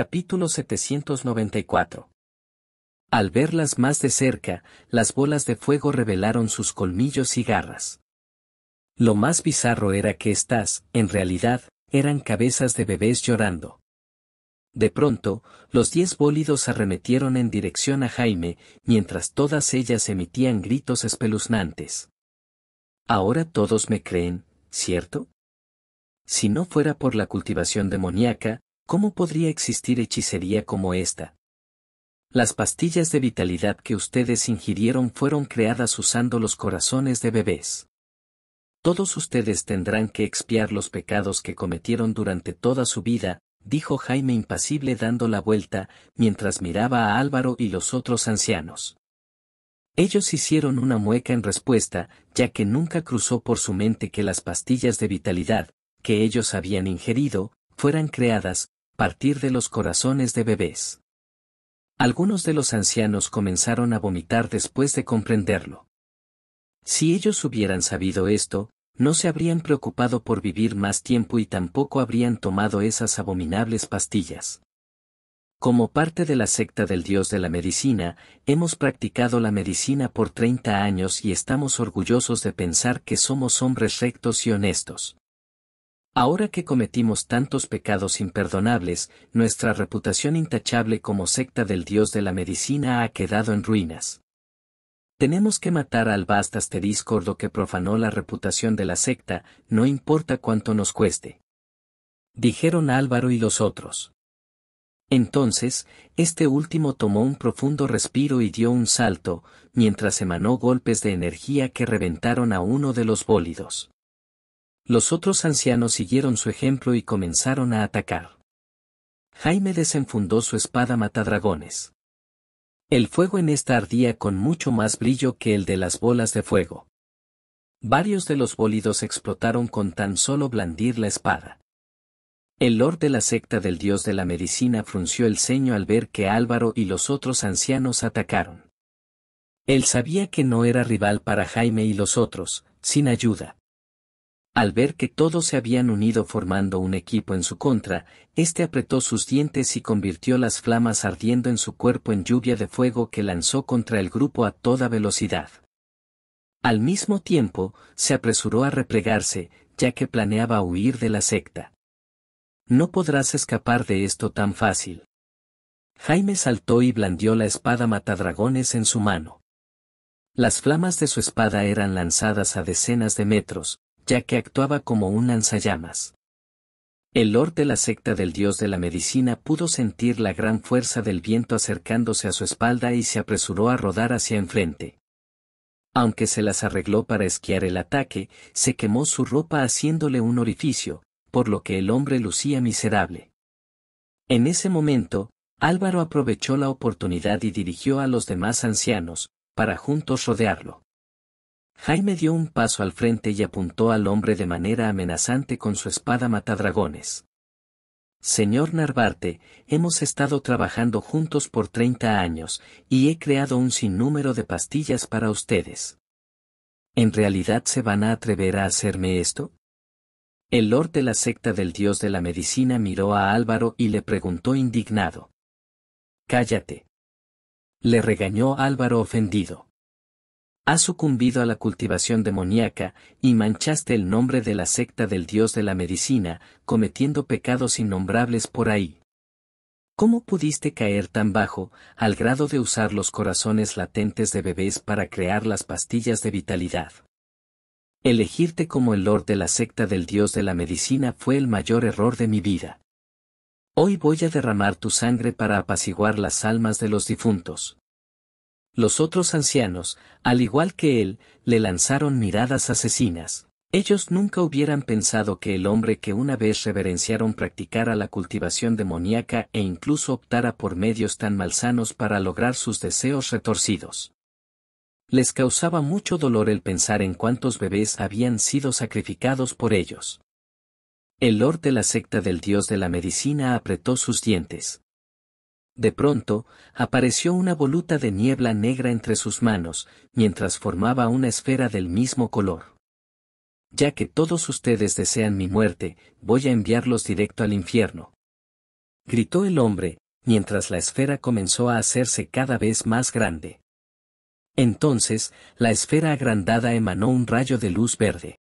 Capítulo 794 Al verlas más de cerca, las bolas de fuego revelaron sus colmillos y garras. Lo más bizarro era que estas, en realidad, eran cabezas de bebés llorando. De pronto, los diez bólidos arremetieron en dirección a Jaime, mientras todas ellas emitían gritos espeluznantes. Ahora todos me creen, ¿cierto? Si no fuera por la cultivación demoníaca, ¿Cómo podría existir hechicería como esta? Las pastillas de vitalidad que ustedes ingirieron fueron creadas usando los corazones de bebés. Todos ustedes tendrán que expiar los pecados que cometieron durante toda su vida, dijo Jaime impasible dando la vuelta, mientras miraba a Álvaro y los otros ancianos. Ellos hicieron una mueca en respuesta, ya que nunca cruzó por su mente que las pastillas de vitalidad, que ellos habían ingerido, fueran creadas, partir de los corazones de bebés. Algunos de los ancianos comenzaron a vomitar después de comprenderlo. Si ellos hubieran sabido esto, no se habrían preocupado por vivir más tiempo y tampoco habrían tomado esas abominables pastillas. Como parte de la secta del dios de la medicina, hemos practicado la medicina por 30 años y estamos orgullosos de pensar que somos hombres rectos y honestos. Ahora que cometimos tantos pecados imperdonables, nuestra reputación intachable como secta del dios de la medicina ha quedado en ruinas. Tenemos que matar al este discordo que profanó la reputación de la secta, no importa cuánto nos cueste. Dijeron Álvaro y los otros. Entonces, este último tomó un profundo respiro y dio un salto, mientras emanó golpes de energía que reventaron a uno de los bólidos. Los otros ancianos siguieron su ejemplo y comenzaron a atacar. Jaime desenfundó su espada matadragones. El fuego en esta ardía con mucho más brillo que el de las bolas de fuego. Varios de los bólidos explotaron con tan solo blandir la espada. El lord de la secta del dios de la medicina frunció el ceño al ver que Álvaro y los otros ancianos atacaron. Él sabía que no era rival para Jaime y los otros, sin ayuda. Al ver que todos se habían unido formando un equipo en su contra, éste apretó sus dientes y convirtió las flamas ardiendo en su cuerpo en lluvia de fuego que lanzó contra el grupo a toda velocidad. Al mismo tiempo, se apresuró a replegarse, ya que planeaba huir de la secta. No podrás escapar de esto tan fácil. Jaime saltó y blandió la espada matadragones en su mano. Las flamas de su espada eran lanzadas a decenas de metros, ya que actuaba como un lanzallamas. El lord de la secta del dios de la medicina pudo sentir la gran fuerza del viento acercándose a su espalda y se apresuró a rodar hacia enfrente. Aunque se las arregló para esquiar el ataque, se quemó su ropa haciéndole un orificio, por lo que el hombre lucía miserable. En ese momento, Álvaro aprovechó la oportunidad y dirigió a los demás ancianos, para juntos rodearlo. Jaime dio un paso al frente y apuntó al hombre de manera amenazante con su espada matadragones. Señor Narvarte, hemos estado trabajando juntos por 30 años y he creado un sinnúmero de pastillas para ustedes. ¿En realidad se van a atrever a hacerme esto? El lord de la secta del dios de la medicina miró a Álvaro y le preguntó indignado. Cállate. Le regañó Álvaro ofendido has sucumbido a la cultivación demoníaca, y manchaste el nombre de la secta del Dios de la medicina, cometiendo pecados innombrables por ahí. ¿Cómo pudiste caer tan bajo, al grado de usar los corazones latentes de bebés para crear las pastillas de vitalidad? Elegirte como el Lord de la secta del Dios de la medicina fue el mayor error de mi vida. Hoy voy a derramar tu sangre para apaciguar las almas de los difuntos. Los otros ancianos, al igual que él, le lanzaron miradas asesinas. Ellos nunca hubieran pensado que el hombre que una vez reverenciaron practicara la cultivación demoníaca e incluso optara por medios tan malsanos para lograr sus deseos retorcidos. Les causaba mucho dolor el pensar en cuántos bebés habían sido sacrificados por ellos. El lord de la secta del dios de la medicina apretó sus dientes. De pronto, apareció una voluta de niebla negra entre sus manos, mientras formaba una esfera del mismo color. Ya que todos ustedes desean mi muerte, voy a enviarlos directo al infierno. Gritó el hombre, mientras la esfera comenzó a hacerse cada vez más grande. Entonces, la esfera agrandada emanó un rayo de luz verde.